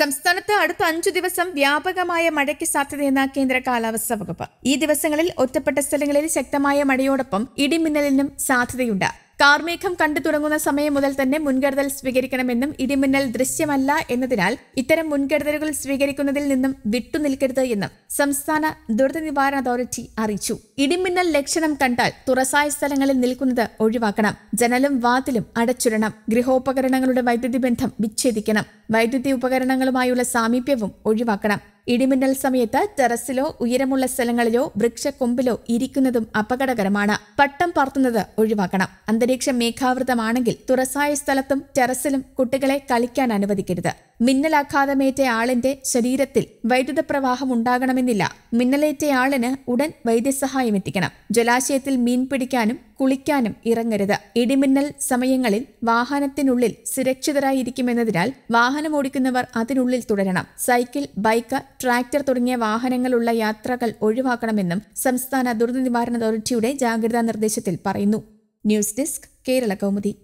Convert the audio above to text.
സംസ്ഥാനത്ത് അടുത്ത അഞ്ചു ദിവസം വ്യാപകമായ മഴയ്ക്ക് സാധ്യതയെന്ന കേന്ദ്ര കാലാവസ്ഥാ വകുപ്പ് ഈ ദിവസങ്ങളിൽ ഒറ്റപ്പെട്ട സ്ഥലങ്ങളിൽ ശക്തമായ മഴയോടൊപ്പം ഇടിമിന്നലിനും സാധ്യതയുണ്ട് കാർമേഘം കണ്ടു തുടങ്ങുന്ന സമയം മുതൽ തന്നെ മുൻകരുതൽ സ്വീകരിക്കണമെന്നും ഇടിമിന്നൽ ദൃശ്യമല്ല എന്നതിനാൽ ഇത്തരം മുൻകരുതലുകൾ സ്വീകരിക്കുന്നതിൽ നിന്നും വിട്ടുനിൽക്കരുത് എന്നും സംസ്ഥാന ദുരന്ത നിവാരണ അതോറിറ്റി അറിയിച്ചു ഇടിമിന്നൽ ലക്ഷണം കണ്ടാൽ തുറസായ സ്ഥലങ്ങളിൽ നിൽക്കുന്നത് ഒഴിവാക്കണം ജനലും വാതിലും അടച്ചിടണം ഗൃഹോപകരണങ്ങളുടെ വൈദ്യുതി ബന്ധം വിച്ഛേദിക്കണം വൈദ്യുതി ഉപകരണങ്ങളുമായുള്ള സാമീപ്യവും ഒഴിവാക്കണം ഇടിമിന്നൽ സമയത്ത് ടെറസിലോ ഉയരമുള്ള സ്ഥലങ്ങളിലോ വൃക്ഷക്കൊമ്പിലോ ഇരിക്കുന്നതും അപകടകരമാണ് പട്ടം പറത്തുന്നത് ഒഴിവാക്കണം അന്തരീക്ഷം മേഘാവൃതമാണെങ്കിൽ തുറസായ സ്ഥലത്തും ടെറസിലും കുട്ടികളെ കളിക്കാൻ അനുവദിക്കരുത് മിന്നലാഘാതമേറ്റ ആളിന്റെ ശരീരത്തിൽ വൈദ്യുത പ്രവാഹം ഉണ്ടാകണമെന്നില്ല മിന്നലേറ്റ ആളിന് ഉടൻ വൈദ്യസഹായം എത്തിക്കണം ജലാശയത്തിൽ മീൻ പിടിക്കാനും കുളിക്കാനും ഇറങ്ങരുത് ഇടിമിന്നൽ സമയങ്ങളിൽ വാഹനത്തിനുള്ളിൽ സുരക്ഷിതരായിരിക്കുമെന്നതിനാൽ വാഹനം ഓടിക്കുന്നവർ അതിനുള്ളിൽ തുടരണം സൈക്കിൾ ബൈക്ക് ട്രാക്ടർ തുടങ്ങിയ വാഹനങ്ങളുള്ള യാത്രകൾ ഒഴിവാക്കണമെന്നും സംസ്ഥാന ദുരന്ത നിവാരണ അതോറിറ്റിയുടെ ജാഗ്രതാ നിർദ്ദേശത്തിൽ പറയുന്നു ന്യൂസ് ഡെസ്ക് കേരള കൗമുദി